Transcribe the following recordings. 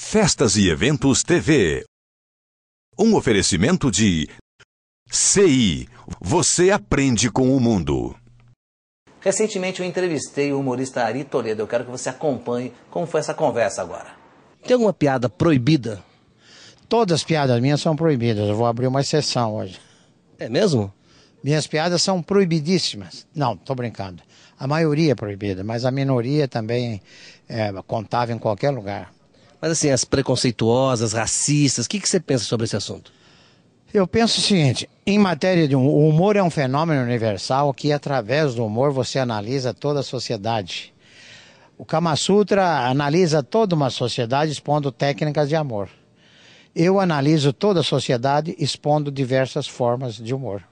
Festas e Eventos TV. Um oferecimento de CI. Você aprende com o mundo. Recentemente eu entrevistei o humorista Ari Toledo. Eu quero que você acompanhe como foi essa conversa agora. Tem alguma piada proibida? Todas as piadas minhas são proibidas. Eu vou abrir uma exceção hoje. É mesmo? Minhas piadas são proibidíssimas. Não, estou brincando. A maioria é proibida, mas a minoria também é, contava em qualquer lugar mas assim, as preconceituosas, racistas. O que, que você pensa sobre esse assunto? Eu penso o seguinte: em matéria de humor, o humor é um fenômeno universal que, através do humor, você analisa toda a sociedade. O Kama Sutra analisa toda uma sociedade expondo técnicas de amor. Eu analiso toda a sociedade expondo diversas formas de humor.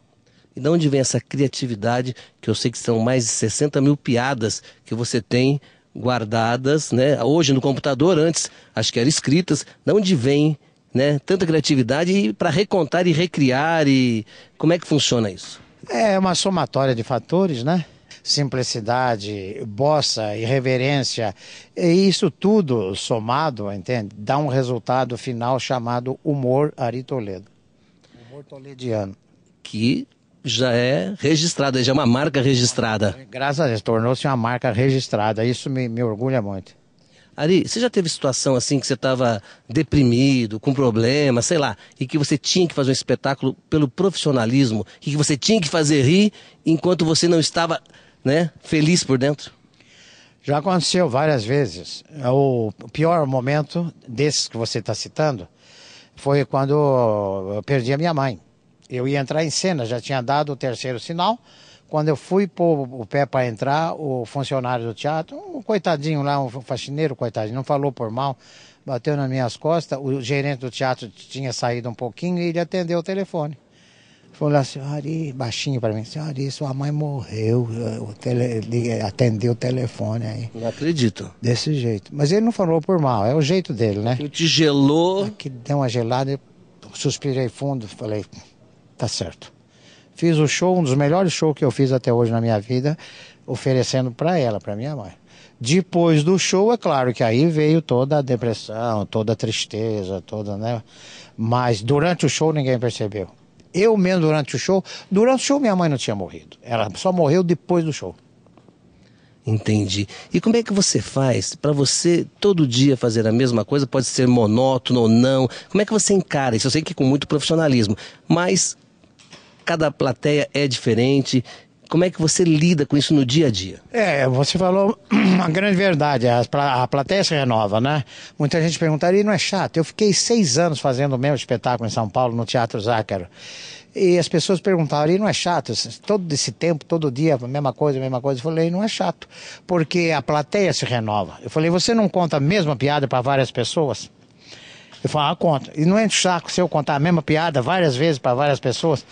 E de onde vem essa criatividade que eu sei que são mais de 60 mil piadas que você tem guardadas, né? Hoje no computador, antes acho que eram escritas, de onde vem, né? Tanta criatividade para recontar e recriar e como é que funciona isso? É uma somatória de fatores, né? Simplicidade, bossa, irreverência, e isso tudo somado, entende? Dá um resultado final chamado humor Ari Toledo. Humor tolediano. Que já é registrada, já é uma marca registrada. Graças a Deus, tornou-se uma marca registrada. Isso me, me orgulha muito. Ari, você já teve situação assim que você estava deprimido, com problema, sei lá, e que você tinha que fazer um espetáculo pelo profissionalismo, e que você tinha que fazer rir enquanto você não estava, né, feliz por dentro? Já aconteceu várias vezes. O pior momento desses que você está citando foi quando eu perdi a minha mãe eu ia entrar em cena, já tinha dado o terceiro sinal. Quando eu fui pôr o pé para entrar, o funcionário do teatro, um coitadinho lá, um faxineiro, coitadinho, não falou por mal, bateu nas minhas costas. O gerente do teatro tinha saído um pouquinho e ele atendeu o telefone. Falou assim, Ari, baixinho para mim, Ari, sua mãe morreu, o tele, atendeu o telefone aí. Não acredito. Desse jeito. Mas ele não falou por mal, é o jeito dele, né? Ele te gelou. É que deu uma gelada, eu suspirei fundo, falei, tá certo. Fiz o show, um dos melhores shows que eu fiz até hoje na minha vida, oferecendo para ela, para minha mãe. Depois do show, é claro que aí veio toda a depressão, toda a tristeza, toda, né? Mas durante o show ninguém percebeu. Eu mesmo durante o show, durante o show minha mãe não tinha morrido. Ela só morreu depois do show. Entendi. E como é que você faz para você todo dia fazer a mesma coisa? Pode ser monótono ou não. Como é que você encara isso? Eu sei que é com muito profissionalismo, mas cada plateia é diferente. Como é que você lida com isso no dia a dia? É, você falou uma grande verdade. A, plateia se renova, né? Muita gente perguntaria, não é chato? Eu fiquei seis anos fazendo o mesmo espetáculo em São Paulo, no Teatro Zácaro. E as pessoas perguntavam, e não é chato? Todo esse tempo, todo dia, a mesma coisa, a mesma coisa. Eu falei, não é chato, porque a plateia se renova. Eu falei, você não conta a mesma piada para várias pessoas? Eu falei, ah, conta. E não é chato se eu contar a mesma piada várias vezes para várias pessoas?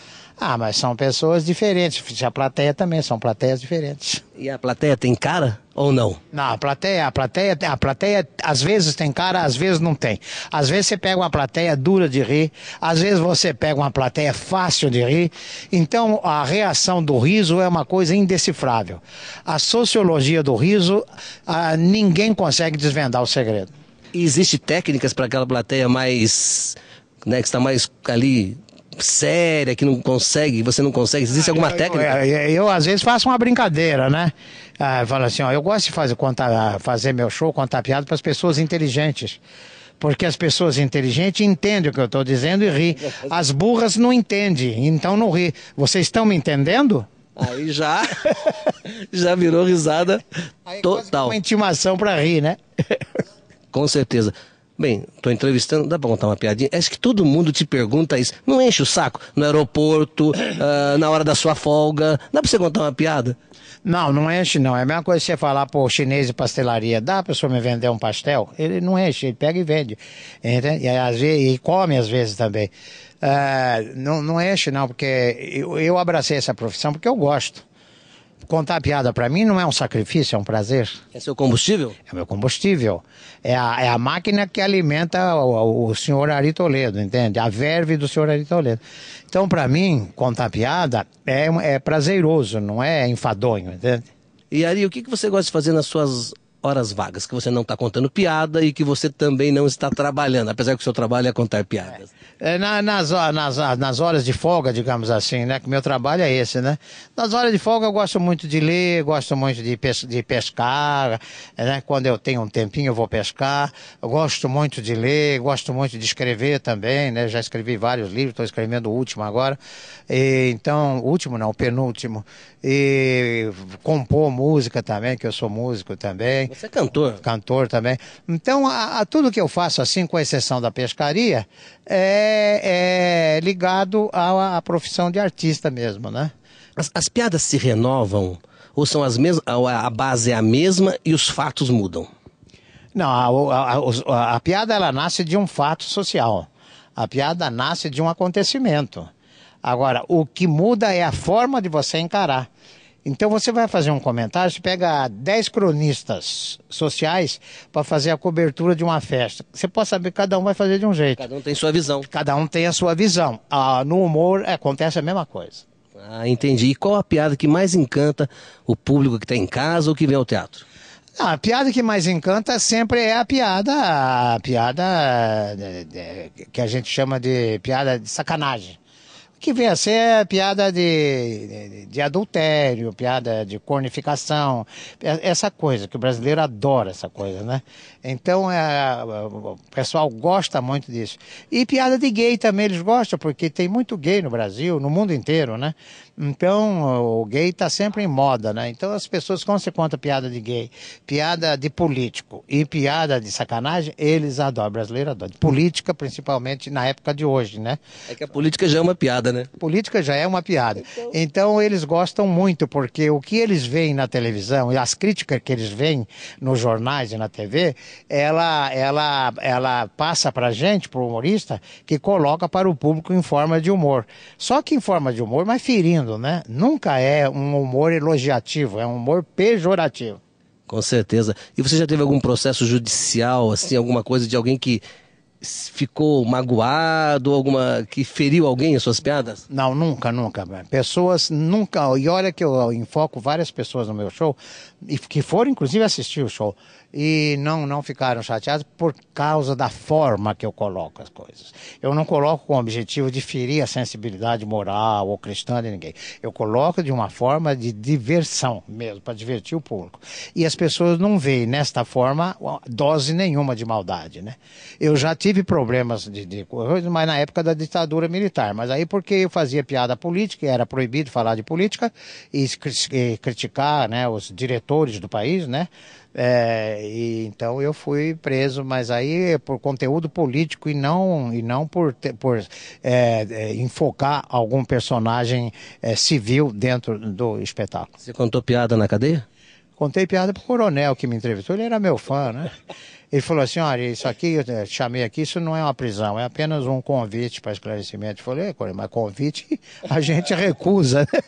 Ah, mas são pessoas diferentes. A plateia também são plateias diferentes. E a plateia tem cara ou não? Não, a plateia, a plateia, a plateia às vezes tem cara, às vezes não tem. Às vezes você pega uma plateia dura de rir, às vezes você pega uma plateia fácil de rir. Então a reação do riso é uma coisa indecifrável. A sociologia do riso, ah, ninguém consegue desvendar o segredo. E existe técnicas para aquela plateia mais né, que está mais ali séria, que não consegue, você não consegue? Existe alguma técnica? Eu, eu, eu às vezes faço uma brincadeira, né? Ah, falo assim, ó, eu gosto de fazer, contar, fazer meu show, contar piada para as pessoas inteligentes porque as pessoas inteligentes entendem o que eu estou dizendo e ri. As burras não entendem, então não ri. Vocês estão me entendendo? Aí já, já virou risada Aí é total. uma intimação para rir, né? Com certeza. Bem, estou entrevistando, dá para contar uma piadinha? É que todo mundo te pergunta isso. Não enche o saco? No aeroporto, uh, na hora da sua folga. Dá para você contar uma piada? Não, não enche não. É a mesma coisa que você falar por chinês e pastelaria. Dá a pessoa me vender um pastel? Ele não enche, ele pega e vende. Entende? E, às vezes, e come às vezes também. Uh, não, não enche não, porque eu, eu abracei essa profissão porque eu gosto. Contar piada para mim não é um sacrifício, é um prazer. É seu combustível? É meu combustível. É a, é a máquina que alimenta o, o senhor Ari Toledo, entende? A verve do senhor Ari Toledo. Então, para mim, contar piada é, é prazeroso, não é enfadonho, entende? E Ari, o que, que você gosta de fazer nas suas horas vagas, que você não está contando piada e que você também não está trabalhando, apesar que o seu trabalho é contar piadas. É, na, nas, nas, ah, nas horas de folga, digamos assim, né? Que meu trabalho é esse, né? Nas horas de folga eu gosto muito de ler, gosto muito de, pes de pescar, é, né? Quando eu tenho um tempinho eu vou pescar. Eu gosto muito de ler, gosto muito de escrever também, né? Já escrevi vários livros, estou escrevendo o último agora. E, então, último não, penúltimo. E compor música também, que eu sou músico também. Você é cantor. Cantor também. Então, a, a tudo que eu faço, assim, com exceção da pescaria, é, é ligado à, à, profissão de artista mesmo, né? As, as piadas se renovam ou são as mesmas, a, base é a mesma e os fatos mudam? Não, a, a, a piada ela nasce de um fato social. A piada nasce de um acontecimento. Agora, o que muda é a forma de você encarar. Então você vai fazer um comentário, você pega 10 cronistas sociais para fazer a cobertura de uma festa. Você pode saber que cada um vai fazer de um jeito. Cada um tem sua visão. Cada um tem a sua visão. Ah, no humor é, acontece a mesma coisa. Ah, entendi. E qual a piada que mais encanta o público que está em casa ou que vem ao teatro? Ah, a piada que mais encanta sempre é a piada, a piada é, é, que a gente chama de piada de sacanagem que vem a ser piada de, de, de, adultério, piada de cornificação, é, essa coisa que o brasileiro adora essa coisa, né? Então é, o pessoal gosta muito disso. E piada de gay também eles gostam, porque tem muito gay no Brasil, no mundo inteiro, né? Então o gay está sempre em moda, né? Então as pessoas, quando se conta piada de gay, piada de político e piada de sacanagem, eles adoram, o brasileiro adora. Política, principalmente na época de hoje, né? É que a política já é uma piada, né? né? Política já é uma piada. Então... então eles gostam muito, porque o que eles veem na televisão e as críticas que eles veem nos jornais e na TV, ela, ela, ela passa pra gente, o humorista, que coloca para o público em forma de humor. Só que em forma de humor, mas ferindo, né? Nunca é um humor elogiativo, é um humor pejorativo. Com certeza. E você já teve algum processo judicial, assim, alguma coisa de alguém que ficou magoado, alguma que feriu alguém as suas piadas? Não, nunca, nunca. Pessoas nunca. E olha que eu enfoco várias pessoas no meu show, e que foram inclusive assistir o show, e não, não ficaram chateados por causa da forma que eu coloco as coisas. Eu não coloco com o objetivo de ferir a sensibilidade moral ou cristã de ninguém. Eu coloco de uma forma de diversão mesmo, para divertir o público. E as pessoas não veem nesta forma dose nenhuma de maldade, né? Eu já tive tive problemas de, de coisas, mas na época da ditadura militar. Mas aí porque eu fazia piada política, era proibido falar de política e, e criticar né, os diretores do país, né? É, e, então eu fui preso, mas aí é por conteúdo político e não, e não por, por é, é, enfocar algum personagem é, civil dentro do espetáculo. Você contou piada na cadeia? Contei piada pro coronel que me entrevistou, ele era meu fã, né? Ele falou assim, olha, isso aqui, eu eh, chamei aqui, isso não é uma prisão, é apenas um convite para esclarecimento. Eu falei, é, mas convite a gente recusa, né?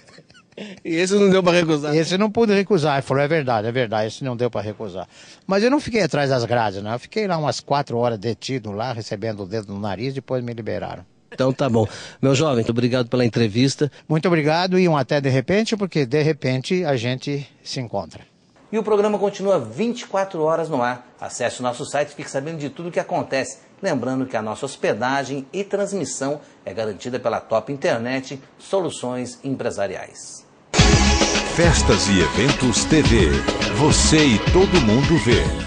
E esse não deu para recusar? Esse não pude recusar. Ele falou, é verdade, é verdade, esse não deu para recusar. Mas eu não fiquei atrás das grades, não. Eu fiquei lá umas quatro horas detido lá, recebendo o dedo no nariz, depois me liberaram. Então tá bom. Meu jovem, muito obrigado pela entrevista. Muito obrigado e um até de repente, porque de repente a gente se encontra. E o programa continua 24 horas no ar. Acesse o nosso site e fique sabendo de tudo o que acontece. Lembrando que a nossa hospedagem e transmissão é garantida pela Top Internet Soluções Empresariais. Festas e Eventos TV. Você e todo mundo vê.